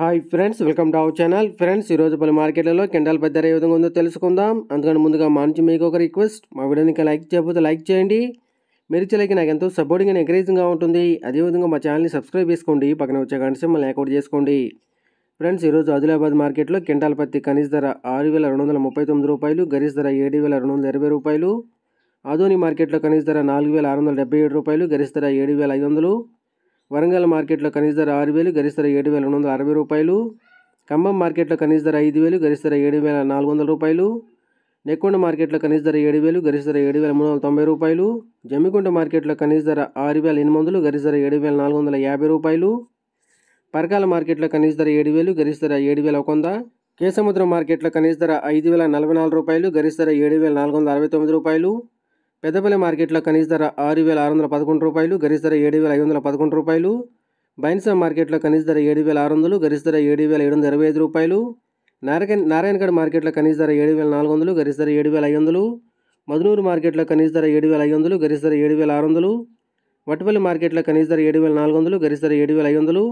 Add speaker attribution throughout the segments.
Speaker 1: hi friends welcome to our channel friends ఈరోజు పలు మార్కెట్లలో కెండల్ పెద్ద ఏ విధంగా ఉందో తెలుసుకుందాం అందుకని ముందుగా మా నుంచి మీకు ఒక రిక్వెస్ట్ మా వీడియోని లైక్ చేయకపోతే లైక్ చేయండి మీరు నాకు ఎంతో సపోర్టింగ్ అండ్ ఎంకరేజింగ్గా ఉంటుంది అదేవిధంగా మా ఛానల్ని సబ్స్క్రైబ్ చేసుకోండి పక్కన వచ్చే గంట మళ్ళీ లేకపోతే చేసుకోండి ఫ్రెండ్స్ ఈరోజు ఆదిలాబాద్ మార్కెట్లో కింటాల పత్తి కనీస ధర ఆరు వేల రెండు వందల ముప్పై తొమ్మిది రూపాయలు గరిష్ ధర ఏడు వేల రెండు వందల ఇరవై రూపాయలు ఆధోని మార్కెట్లో కనీస ధర నాలుగు వేల ఆరు వందల డెబ్బై ఏడు రూపాయలు గరిస్ ధర ఏడు వేల ఐదు వందలు వరంగల్ మార్కెట్లో కనీస ధర ఆరు వేలు గరిష్ట ధర ఏడు వేల రెండు వందల అరవై రూపాయలు ఖమ్మం మార్కెట్లో కనీస ధర ఐదు వేలు గరిష్ట ధర ఏడు వేల నాలుగు వందల రూపాయలు నెక్కొండ మార్కెట్లో కనీస ధర ఏడు వేలు గరిష్ట ధర ఏడు వేల మూడు వందల తొంభై రూపాయలు జమ్మికొండ మార్కెట్లో కనీస ధర ఆరు వేల ఎనిమిది వందలు గరిష్ట ధర ఏడు వేల నాలుగు వందల యాభై రూపాయలు పరకాల మార్కెట్లో కనీస ధర ఏడు వేలు గరిష్ట ధర ఏడు వేల ఒక వంద కేసముద్ర మార్కెట్లో కనీస ధర ఐదు వేల నలభై నాలుగు రూపాయలు గరిష్ట ధర ఏడు వేల నాలుగు వందల అరవై తొమ్మిది రూపాయలు పెద్దపల్లి మార్కెట్లో కనీస ధర ఆరు వేల ఆరు వందల పదకొండు రూపాయలు గరిష్ట ధర ఏడు వేల ఐదు వందల పదకొండు రూపాయలు బైన్సా మార్కెట్లో కనీస ధర ఏడు వేల ఆరు వందలు గరిష్ట ధర ఏడు వేల ఏడు వందల ఇరవై ఐదు రూపాయలు నారాయణ నారాయణగఢ్ మార్కెట్లో కనీస ధర ఏడు వేల నాలుగు వందలు గరిష్ట ధర ఏడు వేల ఐదు వందలు మధునూరు మార్కెట్లో కనీస ధర ఏడు వేల ఐదు వందలు గరిష్ట ధర ఏడు వేల ఆరు వందలు వట్టపల్లి మార్కెట్లో కనీస ధర ఏడు వేల నాలుగు వందలు గరిష్ట ధర ఏడు వేల ఐదు వందలు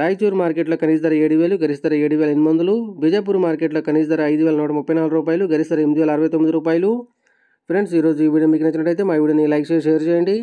Speaker 1: రాయచూరు మార్కెట్లో కనీస ధర ఏడు వేలు గరిష్ట ధర ఏడు వేల ఎనిమిది వందలు బీజాపూర్ మార్కెట్లో కనీస ధర ఐదు వేల నూట ముప్పై నాలుగు రూపాయలు గరిష్ట ధర ఎనిమిది వేల అరవై తొమ్మిది రూపాయలు ఫ్రెండ్స్ ఈరోజు ఈ వీడియో మీకు నచ్చినట్టయితే మా వీడియోని లైక్ చేసి షేర్ చేయండి